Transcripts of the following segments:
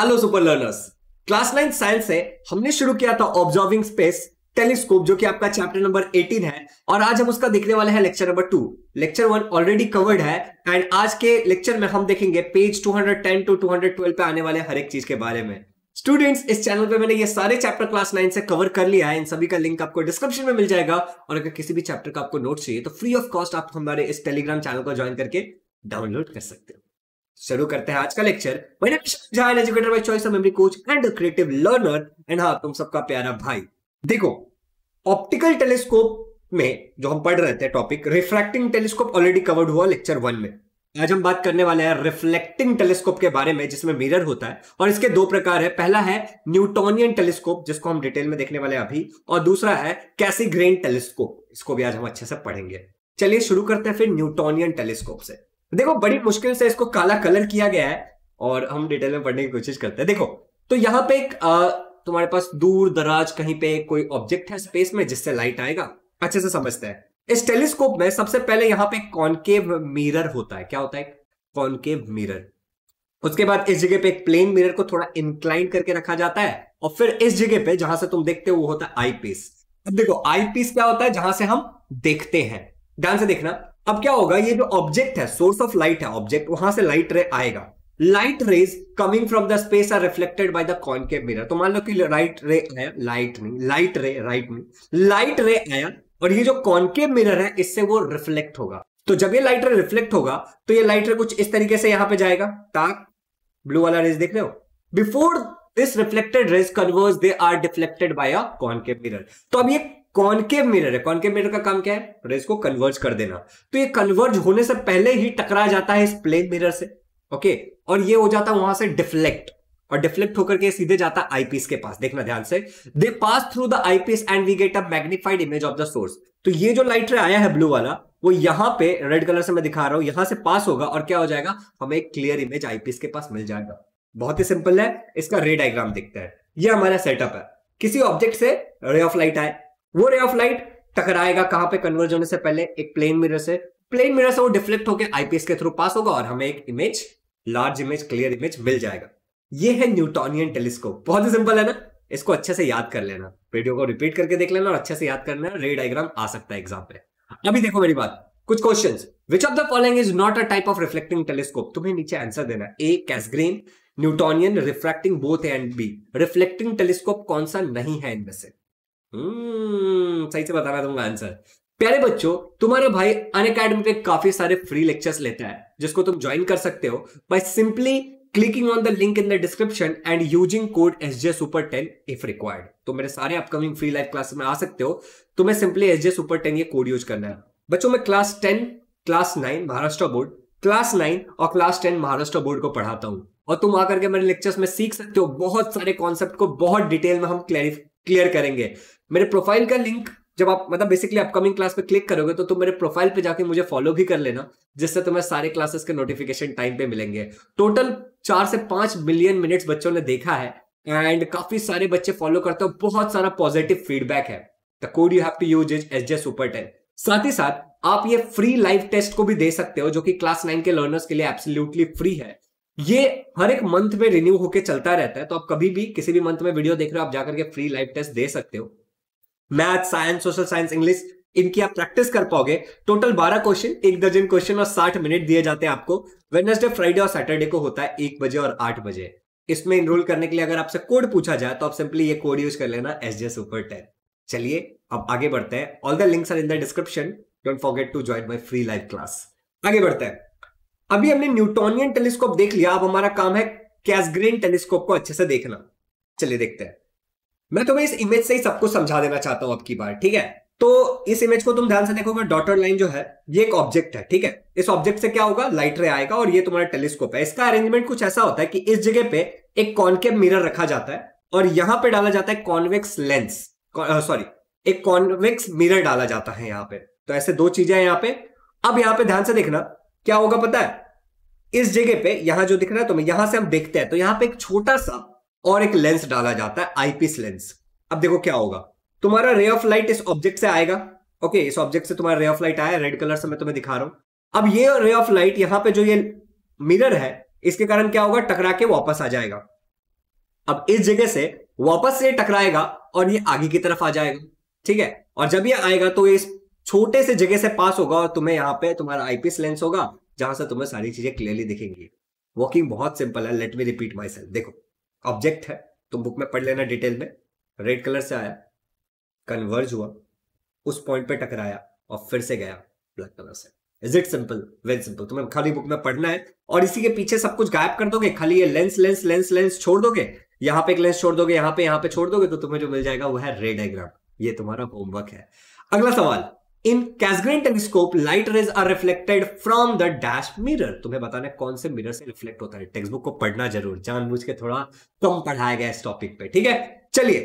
Hello super learners class nine science से हमने शुरू किया था ऑब्जर्विंग स्पेस टेलीस्कोप जो कि आपका चैप्टर नंबर 18 है और आज हम उसका देखने वाले हैं lecture number two lecture one already covered है एंड आज के लेक्चर में हम देखेंगे पेज 210 टू 212 पे आने वाले हर एक चीज के बारे में स्टूडेंट्स इस चैनल पे मैंने ये सारे चैप्टर क्लास नाइन से कवर कर लिया है इन सभी का लिंक आपको डिस्क्रिप्शन में मिल जाएगा और अगर किसी भी चैप्टर का आपको नोट चाहिए तो फ्री ऑफ कॉस्ट आप हमारे इस टेलीग्राम चैनल को ज्वाइन करके डाउनलोड कर सकते हो शुरू करते हैं आज का lecture educator by choice memory coach and creative learner and हाँ तुम सबका प्यारा भाई देखो ऑप्टिकल टेलीस्कोप में जो हम पढ़ रहे थे topic refracting telescope already covered हुआ लेक्चर वन में आज हम बात करने वाले हैं रिफ्लेक्टिंग टेलीस्कोप के बारे में जिसमें मिरर होता है और इसके दो प्रकार है पहला है न्यूटोनियन टेलीस्कोप जिसको हम डिटेल में देखने वाले हैं अभी और दूसरा है कैसी ग्रेन टेलीस्कोप इसको भी आज हम अच्छे से पढ़ेंगे चलिए शुरू करते हैं फिर न्यूटोनियन टेलीस्कोप से देखो बड़ी मुश्किल से इसको काला कलर किया गया है और हम डिटेल में पढ़ने की कोशिश करते हैं देखो तो यहाँ पे एक तुम्हारे पास दूर दराज कहीं पे कोई ऑब्जेक्ट है स्पेस में जिससे लाइट आएगा अच्छे से समझते हैं इस टेलीस्कोप में सबसे पहले यहाँ पे कॉन्केव मिरर होता है क्या होता है कॉन्केव मिरर उसके बाद इस जगह पे एक प्लेन मिरर को थोड़ा इंक्लाइन करके रखा जाता है और फिर इस जगह पे जहां से तुम देखते हो वो होता है आई पीस अब देखो आई पीस क्या होता है जहां से हम देखते हैं ध्यान से देखना अब क्या होगा ये जो ऑब्जेक्ट है सोर्स ऑफ लाइट है ऑब्जेक्ट वहां से लाइट रे आएगा light rays coming from the space are reflected by the concave mirror तो मान लो कि राइट रे आया लाइट नहीं लाइट रे राइट नहीं लाइट रे आया और ये जो कॉन्केव मिरर है इससे वो रिफ्लेक्ट होगा तो जब ये लाइट रे रिफ्लेक्ट होगा तो ये लाइट रे कुछ इस तरीके से यहां पे जाएगा ताक ब्लू वाला रेज देख रहे हो before this reflected rays converse they are deflected by a concave mirror तो अब ये कॉनकेव मिरर है कॉनकेव मिरर का काम क्या है रेस को कन्वर्ज कर देना तो ये कन्वर्ज होने से पहले ही टकरा जाता है इस प्लेन मिरर से ओके और ये हो जाता है वहां से डिफ्लेक्ट और डिफ्लेक्ट होकर के सीधे जाता है आईपीएस के पास देखना ध्यान से they pass through the eyepiece and we get a magnified image of the source तो ये जो लाइट रे आया है ब्लू वाला वो यहां पे रेड कलर से मैं दिखा रहा हूं यहां से पास होगा और क्या हो जाएगा हमें एक क्लियर इमेज आईपीएस के पास मिल जाएगा बहुत ही सिंपल है इसका रे डायग्राम दिखता है ये हमारा सेटअप है किसी ऑब्जेक्ट से रे ऑफ लाइट आए वो रे ऑफ लाइट टकराएगा कहां पे कन्वर्ज होने से पहले एक प्लेन मिरर से प्लेन मिरर से वो डिफ्लेक्ट होकर आईपीएस के थ्रू पास होगा और हमें एक image large image clear image मिल जाएगा ये है न्यूटोनियन टेलीस्कोप बहुत ही सिंपल है ना इसको अच्छे से याद कर लेना वीडियो को रिपीट करके देख लेना और अच्छे से याद करना रे डायग्राम आ सकता है एग्जाम पे अभी देखो मेरी बात कुछ question which of the following is not a type of reflecting telescope तुम्हें नीचे आंसर देना A Cassegrain Newtonian refracting both and B reflecting telescope कौन सा नहीं है इनमें से हम्म सही से बताना तुमका आंसर प्यारे बच्चों तुम्हारा भाई अन अकेडमी पे काफी सारे फ्री लेक्चर्स लेता है जिसको तुम ज्वाइन कर सकते हो by simply clicking on the link in the description and using code S J super ten if required तो मेरे सारे अपकमिंग फ्री लाइव क्लास में आ सकते हो तुम्हें simply S J super ten ये कोड यूज करना है बच्चों मैं class ten class nine Maharashtra board class nine और क्लास टेन महाराष्ट्र बोर्ड को पढ़ाता हूँ और तुम आकर के मेरे लेक्चर्स में सीख सकते हो बहुत सारे कॉन्सेप्ट को बहुत डिटेल में हम क्लैरिफाई क्लियर करेंगे मेरे प्रोफाइल का लिंक जब आप मतलब बेसिकली अपकमिंग क्लास पे क्लिक करोगे तो तुम मेरे प्रोफाइल पे जाके मुझे फॉलो भी कर लेना जिससे तुम्हें सारे क्लासेस के नोटिफिकेशन टाइम पे मिलेंगे टोटल चार से पांच मिलियन मिनट्स बच्चों ने देखा है एंड काफी सारे बच्चे फॉलो करते हो बहुत सारा पॉजिटिव फीडबैक है the code you have to use is S J super ten साथ ही साथ आप ये फ्री लाइव टेस्ट को भी दे सकते हो जो कि क्लास नाइन के लर्नर्स के लिए एब्सोल्युटली फ्री है ये हर एक मंथ में रिन्यू होके चलता रहता है तो आप कभी भी किसी भी मंथ में वीडियो देख रहे हो आप जाकर के फ्री लाइव टेस्ट दे सकते हो math science social science English इनकी आप प्रैक्टिस कर पाओगे टोटल बारह क्वेश्चन एक दर्जन क्वेश्चन और साठ मिनट दिए जाते हैं आपको वेनसडे फ्राइडे और सैटरडे को होता है एक बजे और आठ बजे इसमें इनरोल करने के लिए अगर आपसे कोड पूछा जाए तो आप सिंपली ये कोड यूज कर लेना एस जे सुपर टेन चलिए अब आगे बढ़ते हैं all the links are in the description don't forget to join my free live class आगे बढ़ते हैं अभी हमने न्यूटोनियन टेलीस्कोप देख लिया अब हमारा काम है कैसग्रेन टेलीस्कोप को अच्छे से देखना चलिए देखते हैं मैं तुम्हें इस इमेज से ही सबको समझा देना चाहता हूं अब की बार ठीक है तो इस इमेज को तुम ध्यान से देखोगे डॉटर लाइन जो है ये एक ऑब्जेक्ट है ठीक है इस ऑब्जेक्ट से क्या होगा लाइट रे आएगा और ये तुम्हारा टेलीस्कोप है इसका अरेंजमेंट कुछ ऐसा होता है कि इस जगह पे एक कॉन्केव मिरर रखा जाता है और यहां पे डाला जाता है कॉन्वेक्स लेंस सॉरी एक कॉन्वेक्स मिरर डाला जाता है यहां पे तो ऐसे दो चीजें हैं पर पे अब यहां पे ध्यान से देखना क्या होगा पता है इस जगह पे यहां जो दिख रहा है तो यहां से हम देखते हैं तो यहां पे एक छोटा सा और एक लेंस डाला जाता है आईपीस लेंस अब देखो क्या होगा तुम्हारा रे ऑफ लाइट इस ऑब्जेक्ट से आएगा ओके इस ऑब्जेक्ट से तुम्हारा रे ऑफ लाइट आया रेड कलर से मैं तुम्हें दिखा रहा हूं अब ये रे ऑफ लाइट यहां पे जो ये मिरर है इसके कारण क्या होगा टकरा के वापस आ जाएगा अब इस जगह से वापस से टकराएगा और ये आगे की तरफ आ जाएगा ठीक है और जब ये आएगा तो ये इस छोटे से जगह से पास होगा और तुम्हें यहाँ पे तुम्हारा आईपीएस लेंस होगा जहां से तुम्हें सारी चीजें क्लियरली दिखेंगी वॉकिंग बहुत सिंपल है let me repeat myself देखो ऑब्जेक्ट है तुम बुक में पढ़ लेना डिटेल में रेड कलर से आया कन्वर्ज हुआ उस पॉइंट पे टकराया और फिर से गया ब्लैक कलर से is it simple very simple तुम्हें खाली बुक में पढ़ना है और इसी के पीछे सब कुछ गायब कर दोगे खाली ये लेंस लेंस लेंस लेंस छोड़ दोगे यहाँ पे एक लेंस छोड़ दोगे यहाँ पे यहाँ पे छोड़ दोगे तो तुम्हें जो मिल जाएगा वो है रेड एग्राम ये तुम्हारा होमवर्क है अगला सवाल in Cassegrain telescope light rays are reflected from the dash mirror तुम्हें बताना कौन से मिरर से रिफ्लेक्ट होता है टेक्स्ट बुक को पढ़ना जरूर जानबूझ के थोड़ा कम पढ़ाया गया इस टॉपिक पे ठीक है चलिए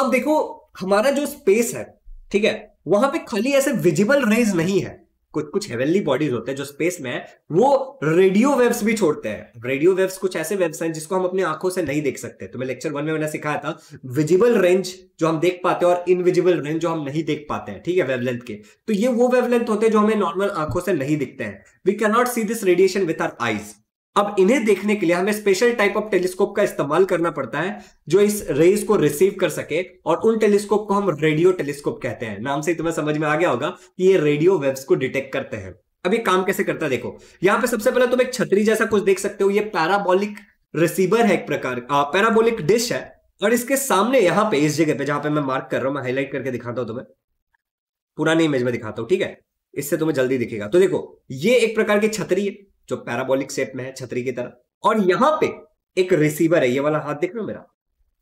अब देखो हमारा जो स्पेस है ठीक है वहां पे खाली ऐसे विजिबल रेज नहीं है कुछ कुछ हेवनली बॉडीज होते हैं जो स्पेस में है वो रेडियो वेव्स भी छोड़ते हैं रेडियो वेव्स कुछ ऐसे वेव्स हैं जिसको हम अपनी आंखों से नहीं देख सकते तो मैं लेक्चर वन में मैंने सिखाया था विजिबल रेंज जो हम देख पाते हैं और इनविजिबल रेंज जो हम नहीं देख पाते हैं ठीक है वेवलेंथ के तो ये वो वेवलेंथ होते हैं जो हमें नॉर्मल आंखों से नहीं दिखते हैं we cannot see this radiation with our eyes अब इन्हें देखने के लिए हमें स्पेशल टाइप ऑफ टेलीस्कोप का इस्तेमाल करना पड़ता है जो इस रेज को रिसीव कर सके और उन टेलीस्कोप को हम रेडियो टेलीस्कोप कहते हैं नाम से तुम्हें समझ में आ गया होगा कि ये रेडियो वेव्स को डिटेक्ट करते हैं अब ये काम कैसे करता है देखो यहां पे सबसे पहले तुम एक छतरी जैसा कुछ देख सकते हो ये पैराबोलिक रिसीवर है एक प्रकार पैराबोलिक डिश है और इसके सामने यहां पे इस जगह पे जहां पे मैं मार्क कर रहा हूं मैं हाईलाइट करके दिखाता हूं तुम्हें पुरानी इमेज में दिखाता हूं ठीक है इससे तुम्हें जल्दी दिखेगा तो देखो ये एक प्रकार की छतरी है जो पैराबोलिक शेप में है छतरी की तरह और यहां पे एक रिसीवर है ये वाला हाथ देख रहे हो मेरा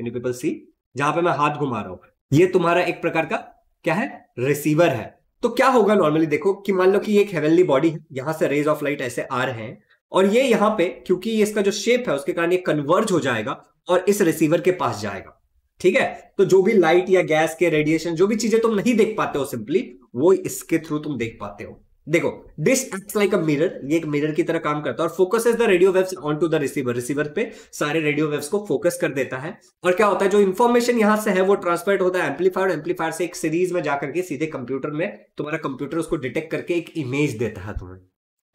इन पीपल सी जहां पे मैं हाथ घुमा रहा हूं ये तुम्हारा एक प्रकार का क्या है रिसीवर है तो क्या होगा नॉर्मली देखो कि मान लो कि ये एक हेवनली बॉडी है यहां से रेज ऑफ लाइट ऐसे आ रहे हैं और ये यहां पे क्योंकि ये इसका जो शेप है उसके कारण ये कन्वर्ज हो जाएगा और इस रिसीवर के पास जाएगा ठीक है तो जो भी लाइट या गैस के रेडिएशन जो भी चीजें तुम नहीं देख पाते हो सिंपली वो इसके थ्रू तुम देख पाते हो देखो dish act like a mirror ये एक मिरर की तरह काम करता है और focus is the radio waves on to the receiver receiver पे सारे रेडियो वेव्स को फोकस कर देता है और क्या होता है जो इन्फॉर्मेशन यहां से है वो ट्रांसफर्ड होता है एम्पलीफायर एम्पलीफायर से एक सीरीज में जाकर के सीधे कंप्यूटर में तुम्हारा कंप्यूटर उसको डिटेक्ट करके एक इमेज देता है तुम्हें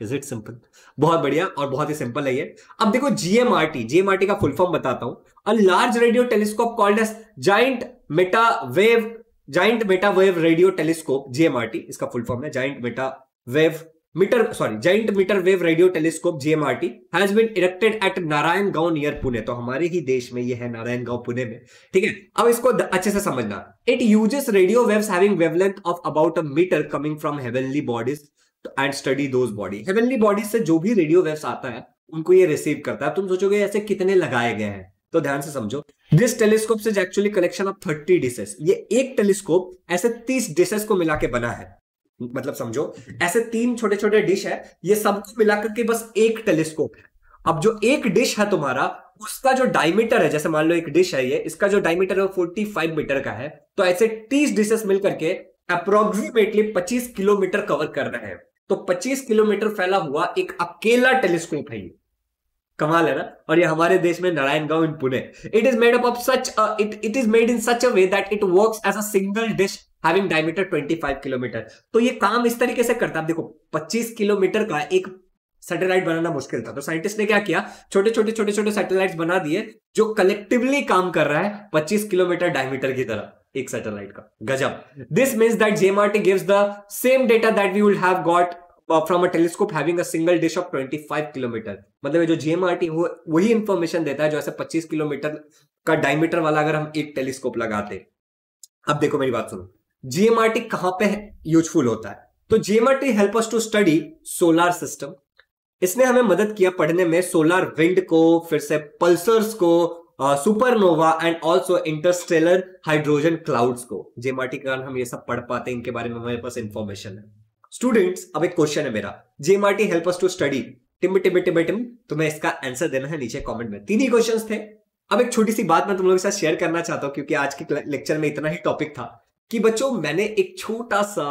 इज इट सिंपल बहुत बढ़िया और बहुत ही सिंपल है ये अब देखो जीएमआरटी जीएमआरटी का फुल फॉर्म बताता हूं a large radio telescope called as giant meta wave giant meta wave radio telescope GMRT इसका फुल फॉर्म है giant meta wave metre sorry giant metre wave radio telescope GMRT has been erected at Narayangaon near Pune तो हमारे ही देश में यह है नारायण गांव पुणे में ठीक है अब इसको अच्छे से समझना it uses radio waves having wavelength of about a metre coming from heavenly bodies and study those body heavenly bodies से जो भी रेडियो वेव्स आता है उनको ये रिसीव करता है तुम सोचोगे ऐसे कितने लगाए गए हैं तो ध्यान से समझो दिस टेलीस्कोप से actually collection of thirty dishes ये एक टेलीस्कोप ऐसे तीस डिशेस को मिला के बना है मतलब समझो हम्म। ऐसे तीन छोटे छोटे डिश है ये सबको मिलाकर के बस एक टेलीस्कोप है अब जो एक डिश है तुम्हारा उसका जो डायमीटर है जैसे मान लो एक डिश है ये इसका जो डायमीटर है फोर्टी फाइव मीटर का है तो ऐसे तीस डिशेस मिल करके अप्रोक्सीमेटली पच्चीस किलोमीटर कवर कर रहे हैं तो पच्चीस किलोमीटर फैला हुआ एक अकेला टेलीस्कोप है ये कमाल है ना और ये हमारे देश में Narayangaon in Pune it is made up of such it it is made in such a way that it works as a single dish having diameter 25 kilometre तो ये काम इस तरीके से करता है देखो 25 किलोमीटर का एक सैटेलाइट बनाना मुश्किल था तो साइंटिस्ट ने क्या किया छोटे छोटे छोटे छोटे सैटेलाइट बना दिए जो कलेक्टिवली काम कर रहा है 25 किलोमीटर डायमीटर की तरह एक सैटेलाइट का गजब this means that JMRT gives the same data that we would have got from a telescope having a single dish of 25 kilometre मतलब जो जेएमआरटी वो वही इंफॉर्मेशन देता है जो ऐसे 25 किलोमीटर का डायमीटर वाला अगर हम एक टेलीस्कोप लगाते अब देखो मेरी बात सुनो जीएमआरटी कहां पे यूजफुल होता है तो GMRT help us to study solar system इसने हमें मदद किया पढ़ने में सोलार विंड को फिर से पल्सर्स को supernova and also interstellar hydrogen clouds को जीएमआरटी के कारण हम ये सब पढ़ पाते हैं इनके बारे में हमारे पास इंफॉर्मेशन है स्टूडेंट्स अब एक क्वेश्चन है मेरा GMRT help us to study टिम टिम टिम टिम तुम्हें इसका आंसर देना है नीचे कमेंट में तीन ही क्वेश्चंस थे अब एक छोटी सी बात मैं तुम लोगों के साथ शेयर करना चाहता हूँ क्योंकि आज के लेक्चर में इतना ही टॉपिक था कि बच्चों मैंने एक छोटा सा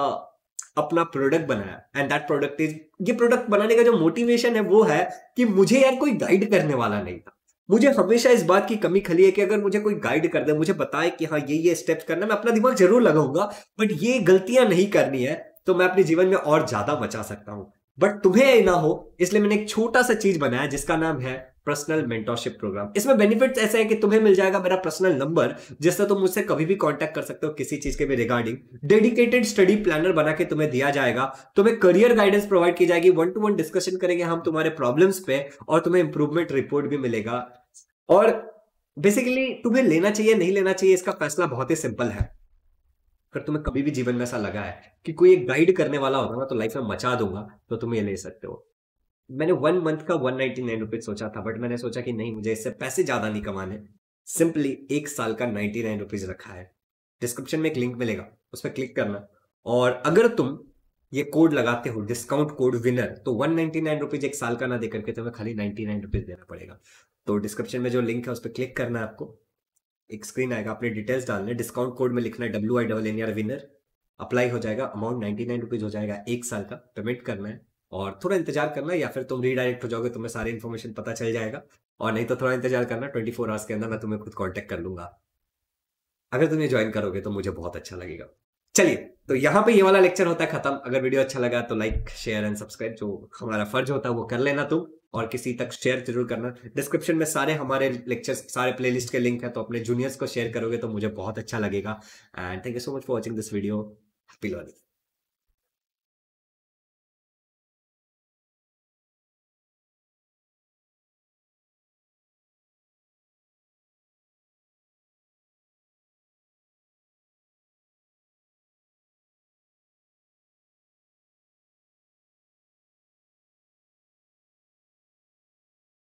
अपना प्रोडक्ट बनाया एंड दैट प्रोडक्ट इज ये प्रोडक्ट बनाने का जो मोटिवेशन है वो है कि मुझे यार कोई गाइड करने वाला नहीं था मुझे हमेशा इस बात की कमी खली है कि अगर मुझे कोई गाइड कर दे मुझे बताए कि हाँ ये ये स्टेप्स करना मैं अपना दिमाग जरूर लगाऊंगा बट ये गलतियां नहीं करनी है तो मैं अपने जीवन में और ज्यादा बचा सकता हूँ बट तुम्हें ना हो इसलिए मैंने एक छोटा सा चीज बनाया जिसका नाम है पर्सनल मेंटोरशिप प्रोग्राम इसमें बेनिफिट्स ऐसे हैं कि तुम्हें मिल जाएगा मेरा पर्सनल नंबर जिससे तुम मुझसे कभी भी कांटेक्ट कर सकते हो किसी चीज के भी रिगार्डिंग डेडिकेटेड स्टडी प्लानर बना के तुम्हें दिया जाएगा तुम्हें करियर गाइडेंस प्रोवाइड की जाएगी वन टू वन डिस्कशन करेंगे हम तुम्हारे प्रॉब्लम्स पे और तुम्हें इंप्रूवमेंट रिपोर्ट भी मिलेगा और बेसिकली तुम्हें लेना चाहिए नहीं लेना चाहिए इसका फैसला बहुत ही सिंपल है अगर तुम्हें कभी भी जीवन में ऐसा लगा है कि कोई एक गाइड करने वाला होगा ना तो लाइफ में मचा दूंगा तो तुम ये ले सकते हो मैंने वन मंथ का वन नाइनटी नाइन रुपीज सोचा था बट मैंने सोचा कि नहीं मुझे इससे पैसे ज़्यादा नहीं कमाने सिंपली एक साल का नाइनटी नाइन रुपीज रखा है डिस्क्रिप्शन में एक लिंक मिलेगा उस पर क्लिक करना और अगर तुम ये कोड लगाते हो डिस्काउंट कोड विनर तो वन नाइनटी नाइन रुपीज एक साल का ना देकर के तुम्हें खाली नाइनटी नाइन रुपीज देना पड़ेगा तो डिस्क्रिप्शन में जो लिंक है उस पर क्लिक करना है आपको एक स्क्रीन आएगा अपने डिटेल्स डालने डिस्काउंट कोड में लिखना है W I double N R winner apply हो जाएगा अमाउंट नाइनटी नाइन रुपीज हो जाएगा एक साल का पेमेंट करना है और थोड़ा इंतजार करना या फिर तुम रीडायरेक्ट हो जाओगे तुम्हें सारी इन्फॉर्मेशन पता चल जाएगा और नहीं तो थोड़ा इंतजार करना ट्वेंटी फोर आवर्स के अंदर मैं तुम्हें खुद कॉन्टेक्ट कर लूंगा अगर तुम ये ज्वाइन करोगे तो मुझे बहुत अच्छा लगेगा चलिए तो यहाँ पे ये वाला लेक्चर होता है खत्म अगर वीडियो अच्छा लगा तो लाइक शेयर एंड सब्सक्राइब जो हमारा फर्ज होता है वो कर लेना तुम और किसी तक शेयर जरूर करना डिस्क्रिप्शन में सारे हमारे लेक्चर्स सारे प्लेलिस्ट के लिंक है तो अपने जूनियर्स को शेयर करोगे तो मुझे बहुत अच्छा लगेगा and thank you so much for watching this video happy learning